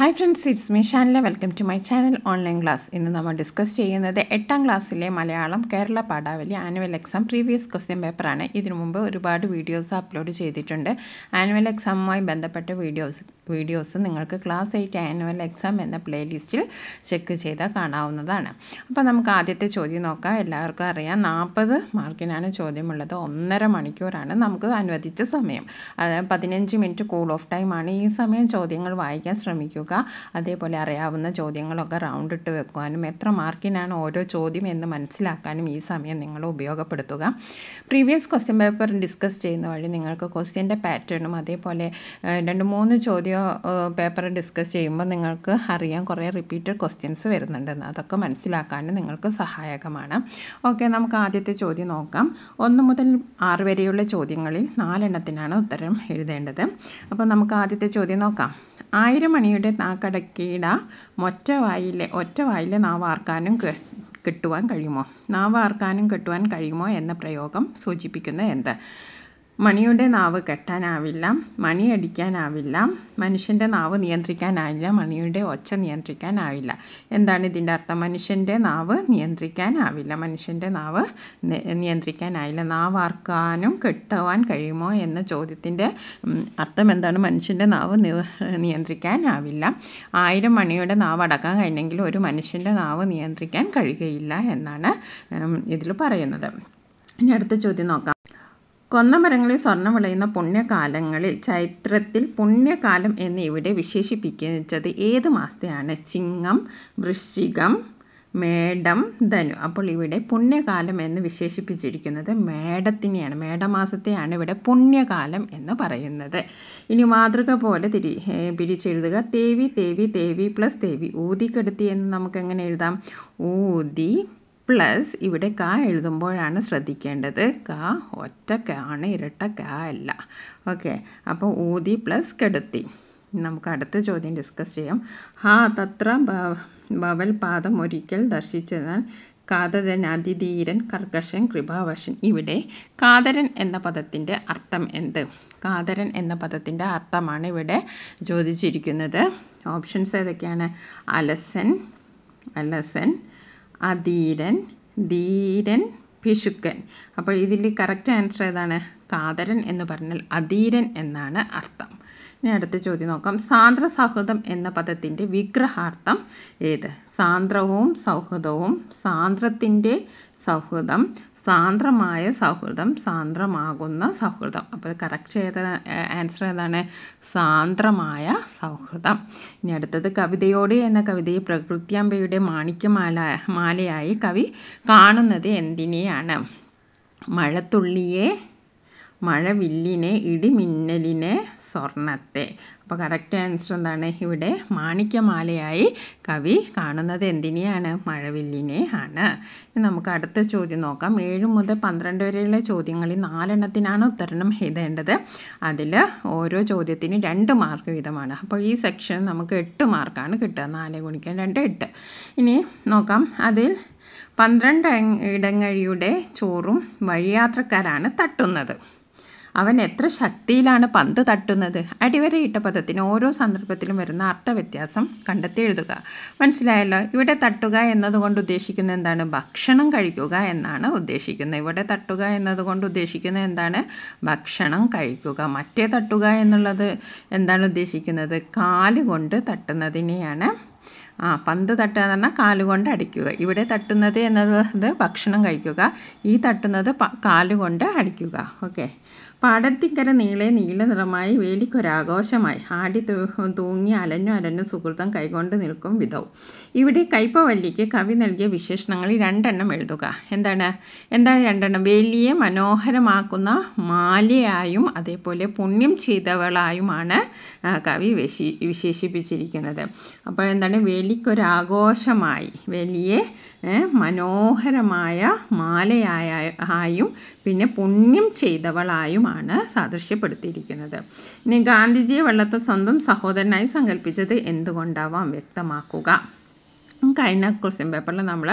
hi friends it's me Shanila welcome to my channel online class ഇന്ന് നമ്മൾ discuss ചെയ്യുന്നത് എട്ടാം ക്ലാസ്സിലെ Malayalam Kerala Padavali annual exam previous question പേപ്പറാണ് ഇതിനു മുമ്പ് ഒരുപാട് വീഡിയോസ് അപ്ലോഡ് ചെയ്തിട്ടുണ്ട് ആനുവൽ എക്സാമുമായി ബന്ധപ്പെട്ട വീഡിയോസ് വീഡിയോസ് നിങ്ങൾക്ക് ക്ലാസ് എയ്റ്റ് ആനുവൽ എക്സാം എന്ന പ്ലേലിസ്റ്റിൽ ചെക്ക് ചെയ്താൽ കാണാവുന്നതാണ് അപ്പോൾ നമുക്ക് ആദ്യത്തെ ചോദ്യം നോക്കാം എല്ലാവർക്കും അറിയാം നാൽപ്പത് മാർക്കിനാണ് ചോദ്യമുള്ളത് ഒന്നര മണിക്കൂറാണ് നമുക്ക് അനുവദിച്ച സമയം അതായത് പതിനഞ്ച് മിനിറ്റ് കൂൾ ഓഫ് ടൈമാണ് ഈ സമയം ചോദ്യങ്ങൾ വായിക്കാൻ ശ്രമിക്കുക നോക്കുക അതേപോലെ അറിയാവുന്ന ചോദ്യങ്ങളൊക്കെ റൗണ്ട് ഇട്ട് വെക്കുവാനും എത്ര മാർക്കിനാണ് ഓരോ ചോദ്യം എന്ന് മനസ്സിലാക്കാനും ഈ സമയം നിങ്ങൾ ഉപയോഗപ്പെടുത്തുക പ്രീവിയസ് ക്വസ്റ്റ്യൻ പേപ്പർ ഡിസ്കസ് ചെയ്യുന്ന വഴി നിങ്ങൾക്ക് ക്വസ്റ്റ്യൻ്റെ പാറ്റേണും അതേപോലെ രണ്ട് മൂന്ന് ചോദ്യ പേപ്പർ ഡിസ്കസ് ചെയ്യുമ്പോൾ നിങ്ങൾക്ക് അറിയാൻ കുറേ റിപ്പീറ്റഡ് ക്വസ്റ്റ്യൻസ് വരുന്നുണ്ടെന്ന് അതൊക്കെ മനസ്സിലാക്കാനും നിങ്ങൾക്ക് സഹായകമാണ് ഓക്കെ നമുക്ക് ആദ്യത്തെ ചോദ്യം നോക്കാം ഒന്ന് മുതൽ ആറ് വരെയുള്ള ചോദ്യങ്ങളിൽ നാലെണ്ണത്തിനാണ് ഉത്തരം എഴുതേണ്ടത് അപ്പോൾ നമുക്ക് ആദ്യത്തെ ചോദ്യം നോക്കാം ആയിരം മണിയുടെ നാക്കടക്കിട ഒറ്റ ഒറ്റവായിലെ നാവാർക്കാനും കെട്ടുവാൻ കഴിയുമോ നാവാർക്കാനും കെട്ടുവാൻ കഴിയുമോ എന്ന പ്രയോഗം സൂചിപ്പിക്കുന്നത് എന്ത് മണിയുടെ നാവ് കെട്ടാനാവില്ല മണിയടിക്കാനാവില്ല മനുഷ്യൻ്റെ നാവ് നിയന്ത്രിക്കാനാവില്ല മണിയുടെ ഒച്ച നിയന്ത്രിക്കാനാവില്ല എന്താണ് ഇതിൻ്റെ അർത്ഥം മനുഷ്യൻ്റെ നാവ് നിയന്ത്രിക്കാനാവില്ല മനുഷ്യൻ്റെ നാവ് നിയന്ത്രിക്കാനാവില്ല നാവാർക്കാനും കെട്ടുവാൻ കഴിയുമോ എന്ന ചോദ്യത്തിൻ്റെ അർത്ഥം എന്താണ് മനുഷ്യൻ്റെ നാവ് നിയന്ത്രിക്കാനാവില്ല ആയിരം മണിയുടെ നാവ് അടക്കാൻ കഴിഞ്ഞെങ്കിൽ ഒരു മനുഷ്യൻ്റെ നാവ് നിയന്ത്രിക്കാൻ കഴിയുകയില്ല എന്നാണ് ഇതിൽ പറയുന്നത് ഇനി അടുത്ത ചോദ്യം നോക്കാം കൊന്നമരങ്ങളിൽ സ്വർണം വിളയുന്ന പുണ്യകാലങ്ങളിൽ ചൈത്രത്തിൽ പുണ്യകാലം എന്ന് ഇവിടെ വിശേഷിപ്പിക്കുന്നത് ഏത് മാസത്തെയാണ് ചിങ്ങം വൃശ്ചികം മേടം ധനു അപ്പോൾ ഇവിടെ പുണ്യകാലം എന്ന് വിശേഷിപ്പിച്ചിരിക്കുന്നത് മേടത്തിനെയാണ് മേടമാസത്തെയാണ് ഇവിടെ പുണ്യകാലം എന്ന് പറയുന്നത് ഇനി മാതൃക പോലെ തിരി പിരിച്ചെഴുതുക തേവി തേവി തേവി പ്ലസ് തേവി ഊതിക്കെടുത്തി എന്ന് നമുക്ക് എങ്ങനെ എഴുതാം ഊതി പ്ലസ് ഇവിടെ ക എഴുതുമ്പോഴാണ് ശ്രദ്ധിക്കേണ്ടത് ക ഒറ്റ ക ആണ് ഇരട്ട ക അല്ല ഓക്കെ അപ്പോൾ ഊതി പ്ലസ് കെടുത്തി നമുക്ക് അടുത്ത ചോദ്യം ഡിസ്കസ് ചെയ്യാം ഹാ തത്ര ബവൽ പാദം ഒരിക്കൽ ദർശിച്ചതാൽ കാതരൻ അതിധീരൻ കർക്കശൻ കൃപാവശൻ ഇവിടെ കാതരൻ എന്ന പദത്തിൻ്റെ അർത്ഥം എന്ത് കാതരൻ എന്ന പദത്തിൻ്റെ അർത്ഥമാണ് ഇവിടെ ചോദിച്ചിരിക്കുന്നത് ഓപ്ഷൻസ് ഏതൊക്കെയാണ് അലസൻ അലസൻ അധീരൻ ധീരൻ പിശുക്കൻ അപ്പോൾ ഇതിൽ കറക്റ്റ് ആൻസർ ഏതാണ് കാതരൻ എന്ന് പറഞ്ഞാൽ അധീരൻ എന്നാണ് അർത്ഥം ഇനി അടുത്ത ചോദ്യം നോക്കാം സാന്ദ്ര സൗഹൃദം എന്ന പദത്തിൻ്റെ വിഗ്രഹാർത്ഥം ഏത് സാന്ദ്രവും സൗഹൃദവും സാന്ദ്രത്തിൻ്റെ സൗഹൃദം സാന്ദ്രമായ സൗഹൃദം സാന്ദ്രമാകുന്ന സൗഹൃദം അപ്പോൾ കറക്റ്റ് ചെയ്ത ആൻസർ ഏതാണ് സാന്ദ്രമായ സൗഹൃദം ഇനി അടുത്തത് കവിതയോട് എന്ന കവിതയിൽ പ്രകൃത്യാമ്പയുടെ മാണിക്യമാല മാലയായി കവി കാണുന്നത് എന്തിനെയാണ് മഴത്തുള്ളിയെ മഴവില്ലിനെ ഇടിമിന്നലിനെ സ്വർണത്തെ അപ്പോൾ കറക്റ്റ് ആൻസർ എന്താണ് ഇവിടെ മാണിക്യമാലയായി കവി കാണുന്നത് എന്തിനെയാണ് മഴവില്ലിനെ ആണ് നമുക്ക് അടുത്ത ചോദ്യം നോക്കാം ഏഴ് മുതൽ പന്ത്രണ്ട് വരെയുള്ള ചോദ്യങ്ങളിൽ നാലെണ്ണത്തിനാണ് ഉത്തരണം എഴുതേണ്ടത് അതിൽ ഓരോ ചോദ്യത്തിന് രണ്ട് മാർക്ക് വീതമാണ് അപ്പോൾ ഈ സെക്ഷൻ നമുക്ക് എട്ട് മാർക്കാണ് കിട്ടുക നാല് ഗുണിക്കാൻ രണ്ട് എട്ട് ഇനി നോക്കാം അതിൽ പന്ത്രണ്ട് ഇടങ്ങഴിയുടെ ചോറും വഴിയാത്രക്കാരാണ് തട്ടുന്നത് അവൻ എത്ര ശക്തിയിലാണ് പന്ത് തട്ടുന്നത് അടിവരയിട്ട പദത്തിന് ഓരോ സന്ദർഭത്തിലും വരുന്ന അർത്ഥവ്യത്യാസം കണ്ടെത്തി എഴുതുക മനസ്സിലായല്ലോ ഇവിടെ തട്ടുക എന്നതുകൊണ്ട് ഉദ്ദേശിക്കുന്നത് എന്താണ് ഭക്ഷണം കഴിക്കുക എന്നാണ് ഉദ്ദേശിക്കുന്നത് ഇവിടെ തട്ടുക എന്നതുകൊണ്ട് ഉദ്ദേശിക്കുന്നത് എന്താണ് ഭക്ഷണം കഴിക്കുക മറ്റേ തട്ടുക എന്നുള്ളത് എന്താണ് ഉദ്ദേശിക്കുന്നത് കാലുകൊണ്ട് തട്ടുന്നതിനെയാണ് ആ പന്ത് തട്ടുക എന്ന് പറഞ്ഞാൽ കാലുകൊണ്ട് അടിക്കുക ഇവിടെ തട്ടുന്നത് എന്നത് ഭക്ഷണം കഴിക്കുക ഈ തട്ടുന്നത് കാലുകൊണ്ട് അടിക്കുക ഓക്കെ പാടത്തിക്കര നീളെ നീലനിറമായി വേലിക്കൊരാഘോഷമായി ആടി തൂങ്ങി അലഞ്ഞു അലഞ്ഞു സുഹൃത്തം കൈകൊണ്ട് നിൽക്കും വിധവും ഇവിടെ കൈപ്പവല്ലിക്ക് കവി നൽകിയ വിശേഷണങ്ങളിൽ രണ്ടെണ്ണം എഴുതുക എന്താണ് എന്താണ് രണ്ടെണ്ണം വേലിയെ മനോഹരമാക്കുന്ന മാലയായും അതേപോലെ പുണ്യം ചെയ്തവളായുമാണ് കവി വിശേഷിപ്പിച്ചിരിക്കുന്നത് അപ്പോൾ എന്താണ് വേലിക്കൊരാഘോഷമായി വേലിയെ മനോഹരമായ മാലയായ ആയും പിന്നെ പുണ്യം ചെയ്തവളായുമാണ് സാദൃശ്യപ്പെടുത്തിയിരിക്കുന്നത് ഇനി ഗാന്ധിജിയെ വെള്ളത്തെ സ്വന്തം സഹോദരനായി സങ്കല്പിച്ചത് എന്തുകൊണ്ടാവാം വ്യക്തമാക്കുക കഴിഞ്ഞ ക്വസ്റ്റ്യൻ പേപ്പറിൽ നമ്മൾ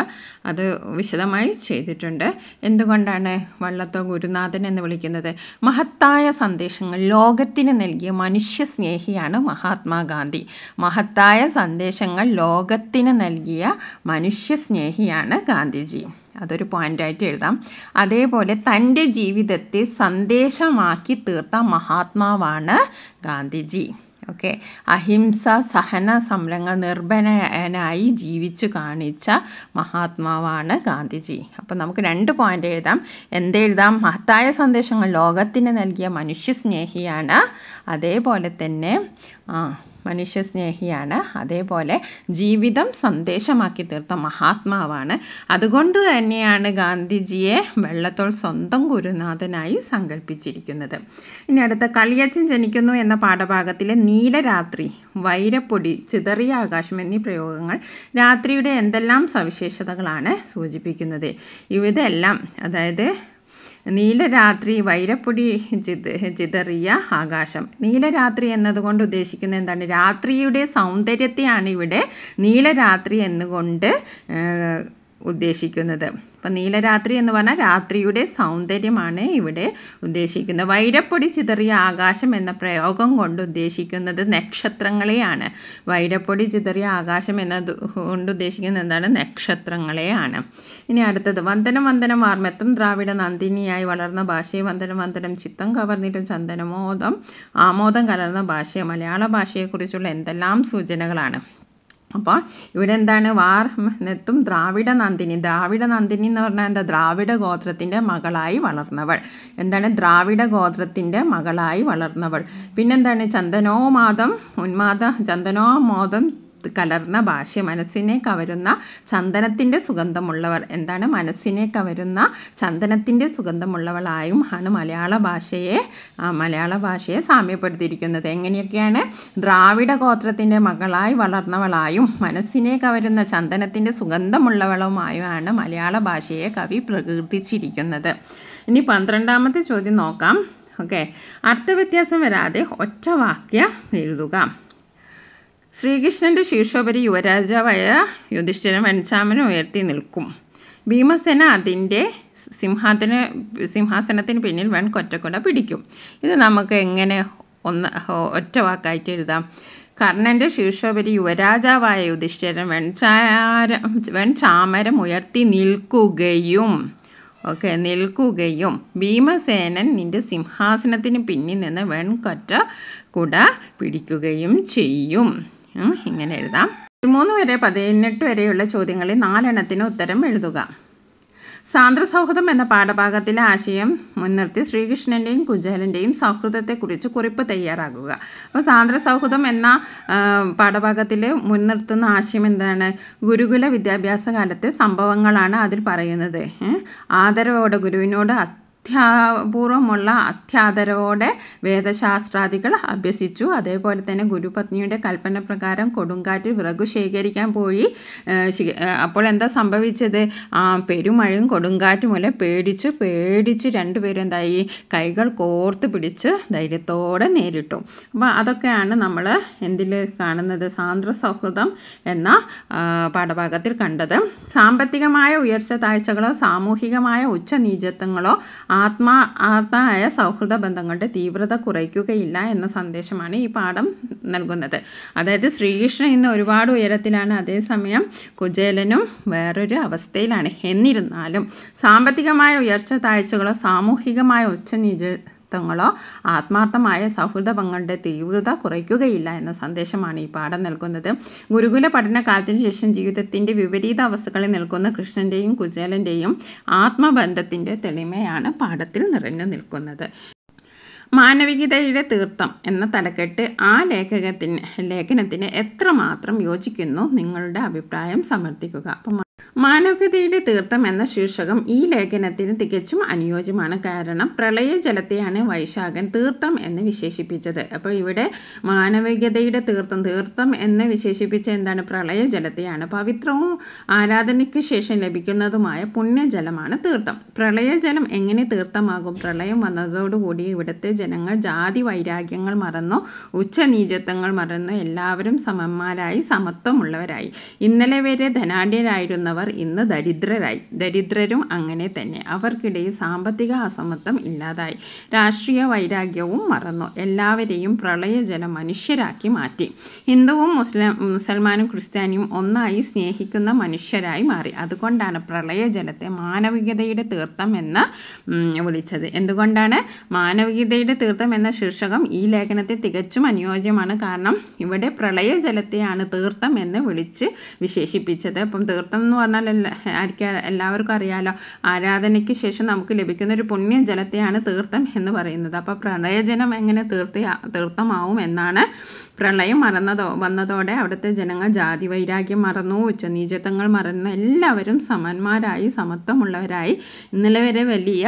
അത് വിശദമായി ചെയ്തിട്ടുണ്ട് എന്തുകൊണ്ടാണ് വള്ളത്തോ ഗുരുനാഥൻ എന്ന് വിളിക്കുന്നത് മഹത്തായ സന്ദേശങ്ങൾ ലോകത്തിന് നൽകിയ മനുഷ്യ സ്നേഹിയാണ് മഹാത്മാഗാന്ധി മഹത്തായ സന്ദേശങ്ങൾ ലോകത്തിന് നൽകിയ മനുഷ്യ സ്നേഹിയാണ് ഗാന്ധിജി അതൊരു പോയിൻ്റായിട്ട് എഴുതാം അതേപോലെ തൻ്റെ ജീവിതത്തെ സന്ദേശമാക്കി തീർത്ത മഹാത്മാവാണ് ഗാന്ധിജി ഓക്കെ അഹിംസ സഹന സമരങ്ങൾ നിർഭനായി ജീവിച്ചു കാണിച്ച മഹാത്മാവാണ് ഗാന്ധിജി അപ്പോൾ നമുക്ക് രണ്ട് പോയിന്റ് എഴുതാം എന്തെഴുതാം മഹത്തായ സന്ദേശങ്ങൾ ലോകത്തിന് നൽകിയ മനുഷ്യസ്നേഹിയാണ് അതേപോലെ തന്നെ ആ മനുഷ്യസ്നേഹിയാണ് അതേപോലെ ജീവിതം സന്ദേശമാക്കി തീർത്ത മഹാത്മാവാണ് അതുകൊണ്ട് തന്നെയാണ് ഗാന്ധിജിയെ വെള്ളത്തോൾ സ്വന്തം ഗുരുനാഥനായി സങ്കല്പിച്ചിരിക്കുന്നത് ഇനി അടുത്ത കളിയച്ചൻ ജനിക്കുന്നു എന്ന പാഠഭാഗത്തിലെ നീലരാത്രി വൈരപ്പൊടി ചിതറിയ ആകാശം എന്നീ പ്രയോഗങ്ങൾ രാത്രിയുടെ എന്തെല്ലാം സവിശേഷതകളാണ് സൂചിപ്പിക്കുന്നത് ഇവതെല്ലാം അതായത് നീലരാത്രി വൈരപ്പൊടി ചിത് ചിതറിയ ആകാശം നീലരാത്രി എന്നതുകൊണ്ട് ഉദ്ദേശിക്കുന്നത് എന്താണ് രാത്രിയുടെ സൗന്ദര്യത്തെയാണ് ഇവിടെ നീലരാത്രി എന്നുകൊണ്ട് ഉദ്ദേശിക്കുന്നത് അപ്പം നീലരാത്രി എന്ന് പറഞ്ഞാൽ രാത്രിയുടെ സൗന്ദര്യമാണ് ഇവിടെ ഉദ്ദേശിക്കുന്നത് വൈരപ്പൊടി ചിതറിയ ആകാശം എന്ന പ്രയോഗം കൊണ്ട് ഉദ്ദേശിക്കുന്നത് നക്ഷത്രങ്ങളെയാണ് വൈരപ്പൊടി ചിതറിയ ആകാശം എന്ന കൊണ്ട് ഉദ്ദേശിക്കുന്നത് എന്താണ് നക്ഷത്രങ്ങളെയാണ് ഇനി അടുത്തത് വന്ദനം വന്ദനം വാർമ്മത്തും ദ്രാവിഡ നന്ദിനിയായി വളർന്ന ഭാഷയെ വന്ദനം വന്ദനം ചിത്തം കവർന്നിട്ടും ചന്ദനമോദം ആമോദം കലർന്ന ഭാഷയെ മലയാള ഭാഷയെക്കുറിച്ചുള്ള എന്തെല്ലാം സൂചനകളാണ് അപ്പോൾ ഇവിടെ എന്താണ് വാർമെത്തും ദ്രാവിഡ നന്ദിനി ദ്രാവിഡ നന്ദിനി എന്ന് പറഞ്ഞാൽ എന്താ ദ്രാവിഡ ഗോത്രത്തിൻ്റെ മകളായി വളർന്നവൾ എന്താണ് ദ്രാവിഡ ഗോത്രത്തിൻ്റെ മകളായി വളർന്നവൾ പിന്നെന്താണ് ചന്ദനോമാദം ഉന്മാദ ചന്ദനോമോദം കലർന്ന ഭാഷ മനസ്സിനെ കവരുന്ന ചന്ദനത്തിൻ്റെ സുഗന്ധമുള്ളവർ എന്താണ് മനസ്സിനെ കവരുന്ന ചന്ദനത്തിൻ്റെ സുഗന്ധമുള്ളവളായും ആണ് മലയാള ഭാഷയെ മലയാള ഭാഷയെ സാമ്യപ്പെടുത്തിയിരിക്കുന്നത് എങ്ങനെയൊക്കെയാണ് ദ്രാവിഡ ഗോത്രത്തിൻ്റെ മകളായി വളർന്നവളായും മനസ്സിനെ കവരുന്ന ചന്ദനത്തിൻ്റെ സുഗന്ധമുള്ളവളുമായുമാണ് മലയാള ഭാഷയെ കവി പ്രകീർത്തിച്ചിരിക്കുന്നത് ഇനി പന്ത്രണ്ടാമത്തെ ചോദ്യം നോക്കാം ഓക്കെ അർത്ഥവ്യത്യാസം വരാതെ ഒറ്റ വാക്യം എഴുതുക ശ്രീകൃഷ്ണൻ്റെ ശീർഷോപരി യുവരാജാവായ യുധിഷ്ഠിരൻ വൻചാമനെ ഉയർത്തി നിൽക്കും ഭീമസേന അതിൻ്റെ സിംഹാസന സിംഹാസനത്തിന് പിന്നിൽ വൻ കൊറ്റക്കൊണ്ട പിടിക്കും ഇത് നമുക്ക് എങ്ങനെ ഒന്ന് ഒറ്റ വാക്കായിട്ട് എഴുതാം കർണൻ്റെ ശീർഷോപരി യുവരാജാവായ യുധിഷ്ഠിരൻ വെൺചാര വെൺചാമരം ഉയർത്തി നിൽക്കുകയും ഓക്കെ നിൽക്കുകയും ഭീമസേനൻ നിന്റെ സിംഹാസനത്തിന് പിന്നിൽ നിന്ന് വെൺകൊറ്റ കുട പിടിക്കുകയും ചെയ്യും ഇങ്ങനെ എഴുതാം മൂന്ന് വരെ പതിനെട്ട് വരെയുള്ള ചോദ്യങ്ങളിൽ നാലെണ്ണത്തിന് ഉത്തരം എഴുതുക സാന്ദ്ര സൗഹൃദം എന്ന പാഠഭാഗത്തിലെ ആശയം മുൻനിർത്തി ശ്രീകൃഷ്ണൻ്റെയും കുചേലൻ്റെയും സൗഹൃദത്തെക്കുറിച്ച് കുറിപ്പ് തയ്യാറാക്കുക അപ്പോൾ സാന്ദ്ര സൗഹൃദം എന്ന പാഠഭാഗത്തിൽ മുൻനിർത്തുന്ന ആശയം എന്താണ് ഗുരുകുല വിദ്യാഭ്യാസ കാലത്തെ സംഭവങ്ങളാണ് അതിൽ പറയുന്നത് ആദരവോടെ ഗുരുവിനോട് അത്യപൂർവമുള്ള അത്യാദരവോടെ വേദശാസ്ത്രാദികൾ അഭ്യസിച്ചു അതേപോലെ തന്നെ ഗുരുപത്നിയുടെ കൽപ്പന പ്രകാരം കൊടുങ്കാറ്റ് വിറകു ശേഖരിക്കാൻ പോയി അപ്പോൾ എന്താ സംഭവിച്ചത് ആ പെരുമഴയും കൊടുങ്കാറ്റും മൂലം പേടിച്ച് പേടിച്ച് രണ്ടുപേരും എന്തായി കൈകൾ കോർത്ത് പിടിച്ച് ധൈര്യത്തോടെ നേരിട്ടു അപ്പോൾ അതൊക്കെയാണ് നമ്മൾ എന്തിൽ കാണുന്നത് സാന്ദ്ര സൗഹൃദം എന്ന പാഠഭാഗത്തിൽ കണ്ടത് സാമ്പത്തികമായ ഉയർച്ച താഴ്ചകളോ സാമൂഹികമായ ഉച്ചനീചത്വങ്ങളോ ആത്മാ ആത്മായ സൗഹൃദ ബന്ധങ്ങളുടെ തീവ്രത കുറയ്ക്കുകയില്ല എന്ന സന്ദേശമാണ് ഈ പാഠം നൽകുന്നത് അതായത് ശ്രീകൃഷ്ണൻ ഇന്ന് ഒരുപാട് ഉയരത്തിലാണ് അതേസമയം കുചേലനും വേറൊരു അവസ്ഥയിലാണ് എന്നിരുന്നാലും സാമ്പത്തികമായ ഉയർച്ച താഴ്ചകളോ സാമൂഹികമായ ഉച്ച വ്യക്തിത്വങ്ങളോ ആത്മാർത്ഥമായ സൗഹൃദ പങ്കുണ്ട് തീവ്രത കുറയ്ക്കുകയില്ല എന്ന സന്ദേശമാണ് ഈ പാഠം നൽകുന്നത് ഗുരുകുല പഠനകാലത്തിന് ശേഷം ജീവിതത്തിൻ്റെ വിപരീത അവസ്ഥകളിൽ നിൽക്കുന്ന കൃഷ്ണൻ്റെയും കുചേലൻ്റെയും ആത്മബന്ധത്തിൻ്റെ തെളിമയാണ് പാഠത്തിൽ നിറഞ്ഞു നിൽക്കുന്നത് മാനവികതയുടെ തീർത്ഥം എന്ന തലക്കെട്ട് ആ ലേഖകത്തിന് ലേഖനത്തിന് എത്രമാത്രം യോജിക്കുന്നു നിങ്ങളുടെ അഭിപ്രായം സമർത്ഥിക്കുക അപ്പം മാനവികതയുടെ തീർത്ഥം എന്ന ശീർഷകം ഈ ലേഖനത്തിന് തികച്ചും അനുയോജ്യമാണ് കാരണം പ്രളയജലത്തെയാണ് വൈശാഖൻ തീർത്ഥം എന്ന് വിശേഷിപ്പിച്ചത് അപ്പോൾ ഇവിടെ മാനവികതയുടെ തീർത്ഥം തീർത്ഥം എന്ന് വിശേഷിപ്പിച്ച എന്താണ് പ്രളയജലത്തെയാണ് പവിത്രവും ആരാധനയ്ക്ക് ശേഷം ലഭിക്കുന്നതുമായ പുണ്യജലമാണ് തീർത്ഥം പ്രളയജലം എങ്ങനെ തീർത്ഥമാകും പ്രളയം വന്നതോടുകൂടി ഇവിടുത്തെ ജനങ്ങൾ ജാതി വൈരാഗ്യങ്ങൾ മറന്നു ഉച്ചനീചത്വങ്ങൾ മറന്നു എല്ലാവരും സമന്മാരായി സമത്വമുള്ളവരായി ഇന്നലെ വരെ ധനാഢ്യരായിരുന്നവർ ഇന്ന് ദരിദ്രരായി ദരിദ്രരും അങ്ങനെ തന്നെ അവർക്കിടയിൽ സാമ്പത്തിക അസമത്വം ഇല്ലാതായി രാഷ്ട്രീയ വൈരാഗ്യവും മറന്നു എല്ലാവരെയും പ്രളയജല മനുഷ്യരാക്കി മാറ്റി ഹിന്ദുവും മുസ്ലിം മുസൽമാനും ക്രിസ്ത്യാനിയും ഒന്നായി സ്നേഹിക്കുന്ന മനുഷ്യരായി മാറി അതുകൊണ്ടാണ് പ്രളയജലത്തെ മാനവികതയുടെ തീർത്ഥം എന്ന് വിളിച്ചത് എന്തുകൊണ്ടാണ് മാനവികതയുടെ തീർത്ഥം എന്ന ശീർഷകം ഈ ലേഖനത്തെ തികച്ചും അനുയോജ്യമാണ് കാരണം ഇവിടെ പ്രളയജലത്തെയാണ് തീർത്ഥം എന്ന് വിളിച്ച് വിശേഷിപ്പിച്ചത് അപ്പം തീർത്ഥം എന്ന് പറഞ്ഞാൽ പറഞ്ഞാൽ ആയിരിക്കും എല്ലാവർക്കും അറിയാലോ ആരാധനയ്ക്ക് ശേഷം നമുക്ക് ലഭിക്കുന്ന ഒരു പുണ്യ ജലത്തെയാണ് തീർത്ഥം എന്ന് പറയുന്നത് അപ്പോൾ പ്രളയജലം എങ്ങനെ തീർത്ഥ തീർത്ഥമാവും എന്നാണ് പ്രളയം മറന്നതോ വന്നതോടെ അവിടുത്തെ ജനങ്ങൾ ജാതി വൈരാഗ്യം മറന്നു ഉച്ചനീചത്വങ്ങൾ മറന്നു എല്ലാവരും സമന്മാരായി സമത്വമുള്ളവരായി ഇന്നലെ വരെ വലിയ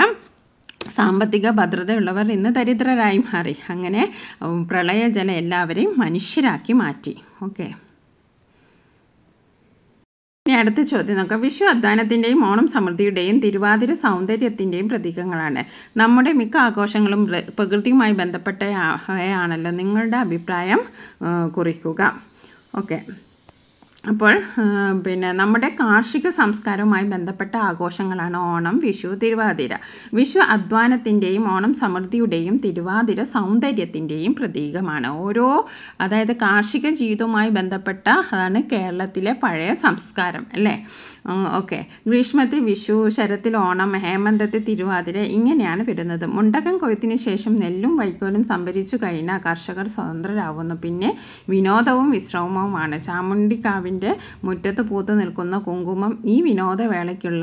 സാമ്പത്തിക ഭദ്രതയുള്ളവർ ഇന്ന് ദരിദ്രരായി മാറി അങ്ങനെ പ്രളയജല എല്ലാവരെയും മനുഷ്യരാക്കി മാറ്റി ഓക്കെ ഇനി അടുത്ത ചോദ്യം നോക്കാം വിഷു അധ്വാനത്തിൻ്റെയും ഓണം സമൃദ്ധിയുടെയും തിരുവാതിര സൗന്ദര്യത്തിൻ്റെയും പ്രതീകങ്ങളാണ് നമ്മുടെ മിക്ക ആഘോഷങ്ങളും പ്രകൃതിയുമായി ബന്ധപ്പെട്ടയാണല്ലോ നിങ്ങളുടെ അഭിപ്രായം കുറിക്കുക ഓക്കെ അപ്പോൾ പിന്നെ നമ്മുടെ കാർഷിക സംസ്കാരവുമായി ബന്ധപ്പെട്ട ആഘോഷങ്ങളാണ് ഓണം വിഷു തിരുവാതിര വിഷു അധ്വാനത്തിൻ്റെയും ഓണം സമൃദ്ധിയുടെയും തിരുവാതിര സൗന്ദര്യത്തിൻ്റെയും പ്രതീകമാണ് ഓരോ അതായത് കാർഷിക ജീവിതവുമായി ബന്ധപ്പെട്ട അതാണ് കേരളത്തിലെ പഴയ സംസ്കാരം അല്ലേ ഓക്കെ ഗ്രീഷ്മത്തെ വിഷു ശരത്തിൽ ഓണം ഹേമന്തത്തെ തിരുവാതിര ഇങ്ങനെയാണ് വരുന്നത് മുണ്ടകം കൊയ്ത്തിന് ശേഷം നെല്ലും വൈക്കോലും സംഭരിച്ചു കഴിഞ്ഞാൽ കർഷകർ സ്വതന്ത്രരാകുന്നു പിന്നെ വിനോദവും വിശ്രമവുമാണ് ചാമുണ്ടിക്കാവിൻ്റെ മുറ്റത്ത് പൂത്തു നിൽക്കുന്ന കുങ്കുമം ഈ വിനോദവേളയ്ക്കുള്ള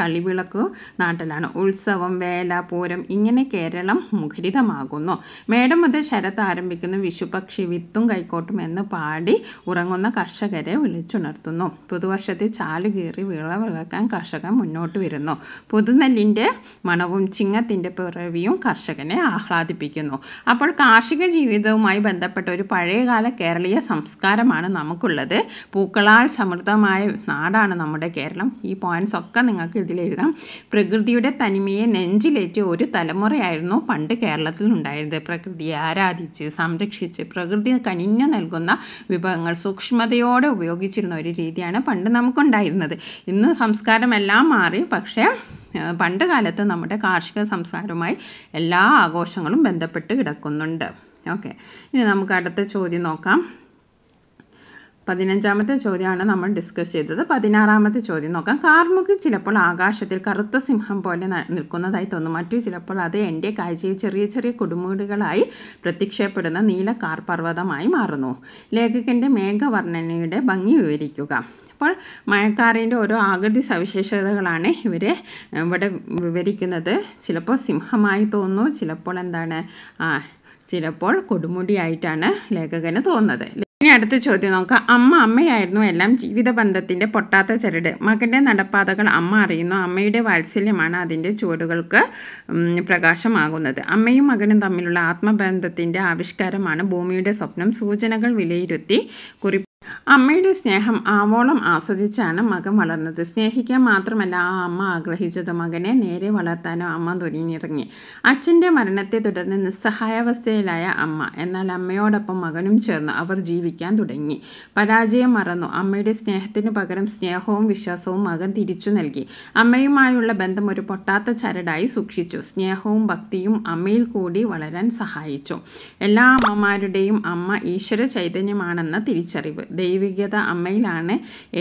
കളിവിളക്ക് നാട്ടിലാണ് ഉത്സവം വേല പൂരം ഇങ്ങനെ കേരളം മുഖരിതമാകുന്നു മേടം മുതൽ ശരത്ത് ആരംഭിക്കുന്നു വിഷുപക്ഷി വിത്തും കൈക്കോട്ടും എന്ന് പാടി ഉറങ്ങുന്ന കർഷകരെ വിളിച്ചുണർത്തുന്നു പുതുവർഷത്തെ ചാലുകീറി കയറി വിളവിളക്കാൻ കർഷകൻ മുന്നോട്ട് വരുന്നു പുതുനെല്ലിൻ്റെ മണവും ചിങ്ങത്തിൻ്റെ പിറവിയും കർഷകനെ ആഹ്ലാദിപ്പിക്കുന്നു അപ്പോൾ കാർഷിക ജീവിതവുമായി ബന്ധപ്പെട്ട ഒരു പഴയകാല കേരളീയ സംസ്കാരമാണ് നമുക്കുള്ളത് പൂക്കളാൽ സമൃദ്ധമായ നാടാണ് നമ്മുടെ കേരളം ഈ പോയിൻറ്സ് ഒക്കെ നിങ്ങൾക്ക് ഇതിലെഴുതാം പ്രകൃതിയുടെ തനിമയെ നെഞ്ചിലേറ്റ് ഒരു തലമുറയായിരുന്നു പണ്ട് കേരളത്തിൽ ഉണ്ടായിരുന്നത് പ്രകൃതിയെ ആരാധിച്ച് സംരക്ഷിച്ച് പ്രകൃതി കനിഞ്ഞു നൽകുന്ന വിഭവങ്ങൾ സൂക്ഷ്മതയോടെ ഉപയോഗിച്ചിരുന്ന ഒരു രീതിയാണ് പണ്ട് നമുക്കുണ്ടായിരുന്നത് ഇന്ന് സംസ്കാരമെല്ലാം മാറി പക്ഷേ പണ്ട് കാലത്ത് നമ്മുടെ കാർഷിക സംസ്കാരവുമായി എല്ലാ ആഘോഷങ്ങളും ബന്ധപ്പെട്ട് കിടക്കുന്നുണ്ട് ഓക്കെ ഇനി നമുക്ക് അടുത്ത ചോദ്യം നോക്കാം പതിനഞ്ചാമത്തെ ചോദ്യമാണ് നമ്മൾ ഡിസ്കസ് ചെയ്തത് പതിനാറാമത്തെ ചോദ്യം നോക്കാം കാർമുകിൽ ചിലപ്പോൾ ആകാശത്തിൽ കറുത്ത സിംഹം പോലെ നിൽക്കുന്നതായി തോന്നും മറ്റു ചിലപ്പോൾ അത് എൻ്റെ കാഴ്ചയിൽ ചെറിയ ചെറിയ കൊടുമുടികളായി പ്രത്യക്ഷപ്പെടുന്ന നീല കാർ പർവ്വതമായി മാറുന്നു ലേഖകൻ്റെ മേഘവർണ്ണനയുടെ ഭംഗി വിവരിക്കുക അപ്പോൾ മഴക്കാറിൻ്റെ ഓരോ ആകൃതി സവിശേഷതകളാണ് ഇവരെ ഇവിടെ വിവരിക്കുന്നത് ചിലപ്പോൾ സിംഹമായി തോന്നുന്നു ചിലപ്പോൾ എന്താണ് ആ ചിലപ്പോൾ കൊടുമുടിയായിട്ടാണ് ലേഖകന് തോന്നുന്നത് ഇനി അടുത്ത ചോദ്യം നോക്കാം അമ്മ അമ്മയായിരുന്നു എല്ലാം ജീവിത ബന്ധത്തിൻ്റെ പൊട്ടാത്ത ചരട് മകൻ്റെ നടപ്പാതകൾ അമ്മ അറിയുന്നു അമ്മയുടെ വാത്സല്യമാണ് അതിൻ്റെ ചുവടുകൾക്ക് പ്രകാശമാകുന്നത് അമ്മയും മകനും തമ്മിലുള്ള ആത്മബന്ധത്തിൻ്റെ ആവിഷ്കാരമാണ് ഭൂമിയുടെ സ്വപ്നം സൂചനകൾ വിലയിരുത്തി കുറിപ്പ് അമ്മയുടെ സ്നേഹം ആവോളം ആസ്വദിച്ചാണ് മകൻ വളർന്നത് സ്നേഹിക്കാൻ മാത്രമല്ല ആ അമ്മ ആഗ്രഹിച്ചത് മകനെ നേരെ വളർത്താനോ അമ്മ തുനിഞ്ഞിറങ്ങി അച്ഛൻ്റെ മരണത്തെ തുടർന്ന് നിസ്സഹായാവസ്ഥയിലായ അമ്മ എന്നാൽ അമ്മയോടൊപ്പം മകനും ചേർന്ന് അവർ ജീവിക്കാൻ തുടങ്ങി പരാജയം മറന്നു അമ്മയുടെ സ്നേഹത്തിന് പകരം സ്നേഹവും വിശ്വാസവും മകൻ തിരിച്ചു നൽകി അമ്മയുമായുള്ള ബന്ധം ഒരു പൊട്ടാത്ത ചരടായി സൂക്ഷിച്ചു സ്നേഹവും ഭക്തിയും അമ്മയിൽ കൂടി വളരാൻ സഹായിച്ചു എല്ലാ അമ്മമാരുടെയും അമ്മ ഈശ്വര ചൈതന്യമാണെന്ന തിരിച്ചറിവ് ദൈവികത അമ്മയിലാണ്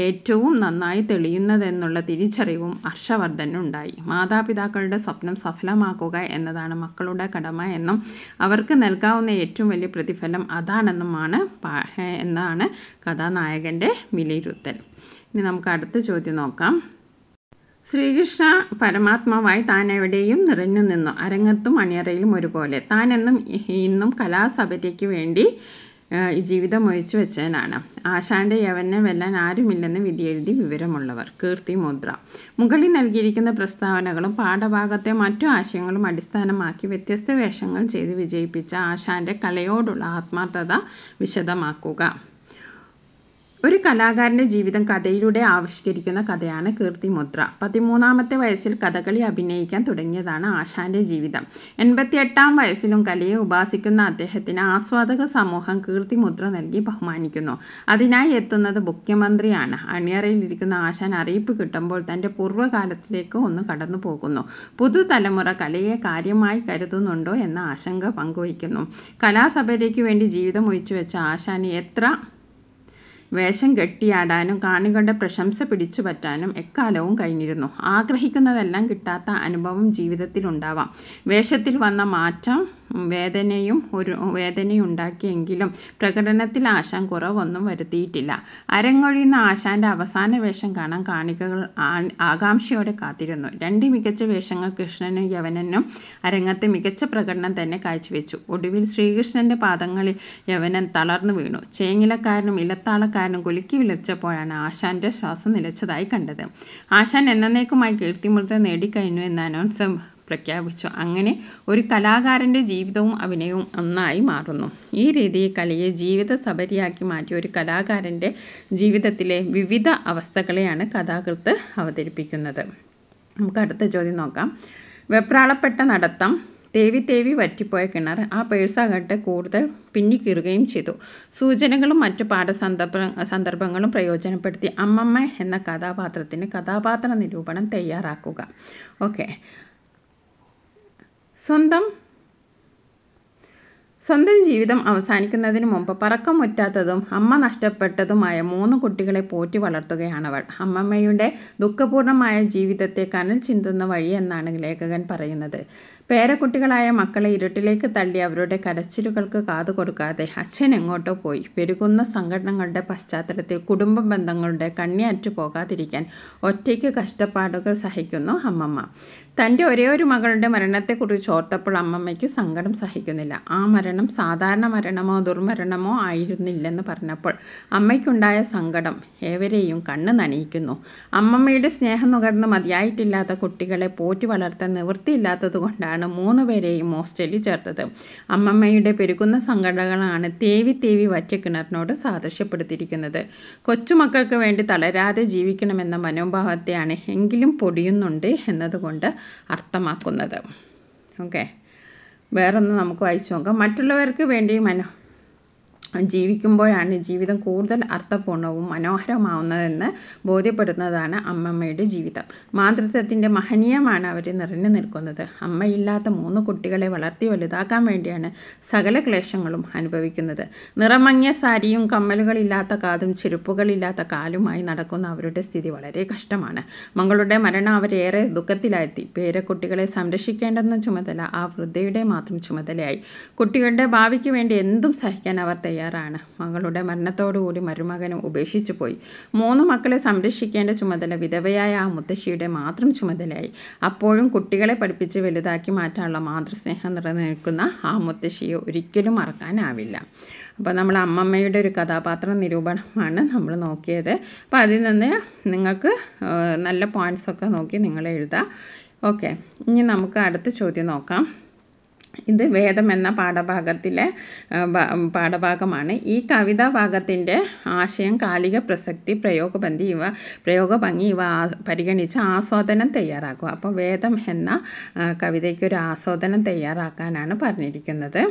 ഏറ്റവും നന്നായി തെളിയുന്നതെന്നുള്ള തിരിച്ചറിവും ഹർഷവർദ്ധനുണ്ടായി മാതാപിതാക്കളുടെ സ്വപ്നം സഫലമാക്കുക എന്നതാണ് മക്കളുടെ കടമ എന്നും അവർക്ക് നൽകാവുന്ന ഏറ്റവും വലിയ പ്രതിഫലം അതാണെന്നുമാണ് എന്നാണ് കഥാനായകൻ്റെ വിലയിരുത്തൽ ഇനി നമുക്ക് അടുത്ത ചോദ്യം നോക്കാം ശ്രീകൃഷ്ണ പരമാത്മാവായി താൻ എവിടെയും നിറഞ്ഞു നിന്നു അരങ്ങത്തും അണിയറയിലും ഒരുപോലെ താനെന്നും ഇന്നും കലാസഭയ്ക്ക് വേണ്ടി ജീവിതം ഒഴിച്ചു വെച്ചവനാണ് ആശാന്റെ യവനെ വെല്ലാൻ ആരുമില്ലെന്ന് വിധിയെഴുതി വിവരമുള്ളവർ കീർത്തിമുദ്ര മുകളിൽ നൽകിയിരിക്കുന്ന പ്രസ്താവനകളും പാഠഭാഗത്തെ മറ്റു ആശയങ്ങളും അടിസ്ഥാനമാക്കി വ്യത്യസ്ത വേഷങ്ങൾ ചെയ്ത് വിജയിപ്പിച്ച ആശാന്റെ കലയോടുള്ള ആത്മാർത്ഥത വിശദമാക്കുക ഒരു കലാകാരൻ്റെ ജീവിതം കഥയിലൂടെ ആവിഷ്കരിക്കുന്ന കഥയാണ് കീർത്തിമുദ്ര പതിമൂന്നാമത്തെ വയസ്സിൽ കഥകളി അഭിനയിക്കാൻ തുടങ്ങിയതാണ് ആശാന്റെ ജീവിതം എൺപത്തിയെട്ടാം വയസ്സിലും കലയെ ഉപാസിക്കുന്ന അദ്ദേഹത്തിന് ആസ്വാദക സമൂഹം കീർത്തിമുദ്ര നൽകി ബഹുമാനിക്കുന്നു അതിനായി എത്തുന്നത് മുഖ്യമന്ത്രിയാണ് അണിയറയിലിരിക്കുന്ന ആശാൻ അറിയിപ്പ് കിട്ടുമ്പോൾ തൻ്റെ പൂർവ്വകാലത്തിലേക്ക് ഒന്ന് കടന്നു പോകുന്നു പുതുതലമുറ കലയെ കാര്യമായി കരുതുന്നുണ്ടോ എന്ന ആശങ്ക പങ്കുവയ്ക്കുന്നു കലാസഭയിലേക്ക് വേണ്ടി ജീവിതം വെച്ച ആശാന് എത്ര വേഷം കെട്ടിയാടാനും കാണികളുടെ പ്രശംസ പിടിച്ചു പറ്റാനും എക്കാലവും കഴിഞ്ഞിരുന്നു ആഗ്രഹിക്കുന്നതെല്ലാം കിട്ടാത്ത അനുഭവം ജീവിതത്തിലുണ്ടാവാം വേഷത്തിൽ വന്ന മാറ്റം വേദനയും ഒരു വേദനയുണ്ടാക്കിയെങ്കിലും പ്രകടനത്തിൽ ആശാൻ കുറവൊന്നും വരുത്തിയിട്ടില്ല അരങ്ങൊഴിയുന്ന ആശാന്റെ അവസാന വേഷം കാണാൻ കാണികകൾ ആകാംക്ഷയോടെ കാത്തിരുന്നു രണ്ട് മികച്ച വേഷങ്ങൾ കൃഷ്ണനും യവനനും അരങ്ങത്ത് മികച്ച പ്രകടനം തന്നെ കാഴ്ചവെച്ചു ഒടുവിൽ ശ്രീകൃഷ്ണന്റെ പാദങ്ങളിൽ യവനൻ തളർന്നു വീണു ചേങ്ങിലക്കാരനും ഇലത്താളക്കാരനും കുലുക്കി വിളിച്ചപ്പോഴാണ് ആശാന്റെ ശ്വാസം നിലച്ചതായി കണ്ടത് ആശാൻ എന്നേക്കുമായി കീർത്തിമൃത നേടിക്കഴിഞ്ഞു എന്ന് അനൗൺസ് പ്രഖ്യാപിച്ചു അങ്ങനെ ഒരു കലാകാരൻ്റെ ജീവിതവും അഭിനയവും ഒന്നായി മാറുന്നു ഈ രീതി കലയെ ജീവിത സബരിയാക്കി മാറ്റിയ ഒരു കലാകാരൻ്റെ ജീവിതത്തിലെ വിവിധ അവസ്ഥകളെയാണ് കഥാകൃത്ത് അവതരിപ്പിക്കുന്നത് നമുക്ക് അടുത്ത ചോദ്യം നോക്കാം വെപ്രാളപ്പെട്ട നടത്തം തേവി തേവി വറ്റിപ്പോയ കിണർ ആ പേഴ്സാകട്ടെ കൂടുതൽ പിന്നിക്കീറുകയും ചെയ്തു സൂചനകളും മറ്റു പാഠസന്ദർഭ സന്ദർഭങ്ങളും പ്രയോജനപ്പെടുത്തി അമ്മമ്മ എന്ന കഥാപാത്രത്തിന് കഥാപാത്ര നിരൂപണം തയ്യാറാക്കുക ഓക്കെ സ്വന്തം സ്വന്തം ജീവിതം അവസാനിക്കുന്നതിന് മുമ്പ് പറക്കം ഒറ്റാത്തതും അമ്മ നഷ്ടപ്പെട്ടതുമായ മൂന്ന് കുട്ടികളെ പോറ്റി വളർത്തുകയാണവൾ അമ്മമ്മയുടെ ദുഃഖപൂർണമായ ജീവിതത്തെ കനൽ ചിന്തുന്ന വഴി എന്നാണ് ലേഖകൻ പറയുന്നത് പേരക്കുട്ടികളായ മക്കളെ ഇരുട്ടിലേക്ക് തള്ളി അവരുടെ കരച്ചിലുകൾക്ക് കാതു കൊടുക്കാതെ അച്ഛൻ എങ്ങോട്ടോ പോയി പെരുകുന്ന സംഘടനകളുടെ പശ്ചാത്തലത്തിൽ കുടുംബ ബന്ധങ്ങളുടെ കണ്ണിയറ്റു പോകാതിരിക്കാൻ ഒറ്റയ്ക്ക് കഷ്ടപ്പാടുകൾ സഹിക്കുന്നു അമ്മമ്മ തൻ്റെ ഒരേ ഒരു മകളുടെ മരണത്തെക്കുറിച്ച് ഓർത്തപ്പോൾ അമ്മമ്മയ്ക്ക് സങ്കടം സഹിക്കുന്നില്ല ആ മരണം സാധാരണ മരണമോ ദുർമരണമോ ആയിരുന്നില്ലെന്ന് പറഞ്ഞപ്പോൾ അമ്മയ്ക്കുണ്ടായ സങ്കടം ഏവരെയും കണ്ണ് നനയിക്കുന്നു അമ്മമ്മയുടെ സ്നേഹം നുകർന്ന് മതിയായിട്ടില്ലാത്ത കുട്ടികളെ പോറ്റി വളർത്താൻ നിവൃത്തിയില്ലാത്തതുകൊണ്ടാണ് ചേർത്തിട്ടാണ് മൂന്ന് പേരെയും ഹോസ്റ്റലിൽ ചേർത്തത് അമ്മമ്മയുടെ പെരുക്കുന്ന സംഘടനകളാണ് തേവി തേവി വറ്റക്കിണറിനോട് സാദൃശ്യപ്പെടുത്തിയിരിക്കുന്നത് കൊച്ചുമക്കൾക്ക് വേണ്ടി തളരാതെ ജീവിക്കണമെന്ന മനോഭാവത്തെയാണ് എങ്കിലും പൊടിയുന്നുണ്ട് എന്നതുകൊണ്ട് അർത്ഥമാക്കുന്നത് ഓക്കെ വേറൊന്ന് നമുക്ക് വായിച്ചു നോക്കാം മറ്റുള്ളവർക്ക് വേണ്ടി മനോ ജീവിക്കുമ്പോഴാണ് ജീവിതം കൂടുതൽ അർത്ഥപൂർണവും മനോഹരമാവുന്നതെന്ന് ബോധ്യപ്പെടുന്നതാണ് അമ്മമ്മയുടെ ജീവിതം മാതൃത്വത്തിൻ്റെ മഹനീയമാണ് അവർ നിറഞ്ഞു നിൽക്കുന്നത് അമ്മയില്ലാത്ത മൂന്ന് കുട്ടികളെ വളർത്തി വലുതാക്കാൻ വേണ്ടിയാണ് സകല ക്ലേശങ്ങളും അനുഭവിക്കുന്നത് നിറമങ്ങിയ സാരിയും കമ്മലുകളില്ലാത്ത കാതും ചെരുപ്പുകളില്ലാത്ത കാലുമായി നടക്കുന്ന അവരുടെ സ്ഥിതി വളരെ കഷ്ടമാണ് മകളുടെ മരണം അവരേറെ ദുഃഖത്തിലാഴ്ത്തി പേരക്കുട്ടികളെ സംരക്ഷിക്കേണ്ടെന്ന ചുമതല ആ വൃദ്ധയുടെ മാത്രം ചുമതലയായി കുട്ടികളുടെ ഭാവിക്ക് വേണ്ടി എന്തും സഹിക്കാൻ അവർ തയ്യാറായി തയ്യാറാണ് മകളുടെ മരണത്തോടുകൂടി മരുമകനും ഉപേക്ഷിച്ചു പോയി മൂന്ന് മക്കളെ സംരക്ഷിക്കേണ്ട ചുമതല വിധവയായ ആ മുത്തശ്ശിയുടെ മാത്രം ചുമതലയായി അപ്പോഴും കുട്ടികളെ പഠിപ്പിച്ച് വലുതാക്കി മാറ്റാനുള്ള മാതൃസ്നേഹം നിലനിൽക്കുന്ന ആ മുത്തശ്ശിയെ ഒരിക്കലും മറക്കാനാവില്ല അപ്പോൾ നമ്മൾ അമ്മമ്മയുടെ ഒരു കഥാപാത്ര നിരൂപണമാണ് നമ്മൾ നോക്കിയത് അപ്പോൾ അതിൽ നിന്ന് നിങ്ങൾക്ക് നല്ല പോയിൻറ്റ്സൊക്കെ നോക്കി നിങ്ങൾ ഓക്കെ ഇനി നമുക്ക് അടുത്ത ചോദ്യം നോക്കാം ഇത് വേദം എന്ന പാഠഭാഗത്തിലെ പാഠഭാഗമാണ് ഈ കവിതാ ഭാഗത്തിൻ്റെ ആശയം കാലിക പ്രസക്തി പ്രയോഗബന്ധി ഇവ പ്രയോഗഭംഗി ഇവ പരിഗണിച്ച് ആസ്വാദനം തയ്യാറാക്കുക അപ്പോൾ വേദം എന്ന കവിതയ്ക്കൊരു ആസ്വാദനം തയ്യാറാക്കാനാണ് പറഞ്ഞിരിക്കുന്നത്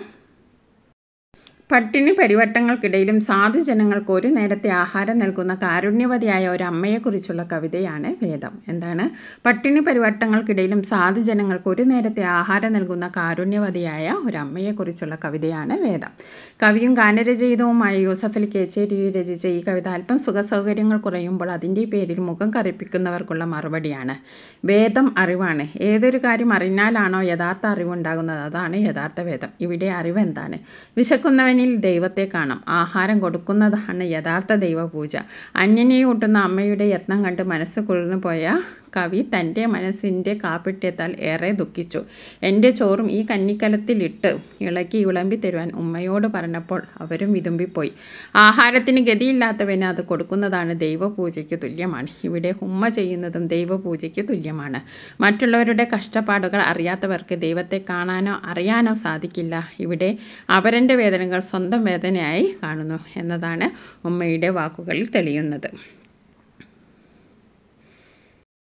പട്ടിണി പരിവട്ടങ്ങൾക്കിടയിലും സാധുജനങ്ങൾക്ക് ഒരു നേരത്തെ ആഹാരം നൽകുന്ന കാരുണ്യവതിയായ ഒരു അമ്മയെക്കുറിച്ചുള്ള കവിതയാണ് വേദം എന്താണ് പട്ടിണി പരിവട്ടങ്ങൾക്കിടയിലും സാധുജനങ്ങൾക്ക് ഒരു നേരത്തെ ആഹാരം നൽകുന്ന കാരുണ്യവതിയായ ഒരു അമ്മയെക്കുറിച്ചുള്ള കവിതയാണ് വേദം കവിയും ഗാനരചയിതവുമായ യൂസഫ് അലി കേച്ചേരി രചിച്ച ഈ കവിത അല്പം സുഖസൗകര്യങ്ങൾ കുറയുമ്പോൾ അതിൻ്റെ പേരിൽ മുഖം കറിപ്പിക്കുന്നവർക്കുള്ള മറുപടിയാണ് വേദം അറിവാണ് ഏതൊരു കാര്യം അറിഞ്ഞാലാണോ യഥാർത്ഥ അറിവുണ്ടാകുന്നത് അതാണ് യഥാർത്ഥ വേദം ഇവിടെ അറിവ് എന്താണ് വിശക്കുന്നവൻ അന്യനിൽ ദൈവത്തെ കാണാം ആഹാരം കൊടുക്കുന്നതാണ് യഥാർത്ഥ ദൈവപൂജ അന്യനെ കൂട്ടുന്ന അമ്മയുടെ യത്നം കണ്ട് മനസ്സ് കുളിർന്നു പോയ കവി തൻ്റെ മനസ്സിൻ്റെ കാപ്പിട്യത്താൽ ഏറെ ദുഃഖിച്ചു എൻ്റെ ചോറും ഈ കന്നിക്കലത്തിലിട്ട് ഇളക്കി ഇളമ്പി തരുവാൻ ഉമ്മയോട് പറഞ്ഞപ്പോൾ അവരും വിതുമ്പിപ്പോയി ആഹാരത്തിന് ഗതിയില്ലാത്തവന് അത് കൊടുക്കുന്നതാണ് ദൈവപൂജയ്ക്ക് തുല്യമാണ് ഇവിടെ ഉമ്മ ചെയ്യുന്നതും ദൈവപൂജയ്ക്ക് തുല്യമാണ് മറ്റുള്ളവരുടെ കഷ്ടപ്പാടുകൾ അറിയാത്തവർക്ക് ദൈവത്തെ കാണാനോ അറിയാനോ സാധിക്കില്ല ഇവിടെ അവരൻ്റെ വേദനകൾ സ്വന്തം വേദനയായി കാണുന്നു എന്നതാണ് ഉമ്മയുടെ വാക്കുകളിൽ തെളിയുന്നത്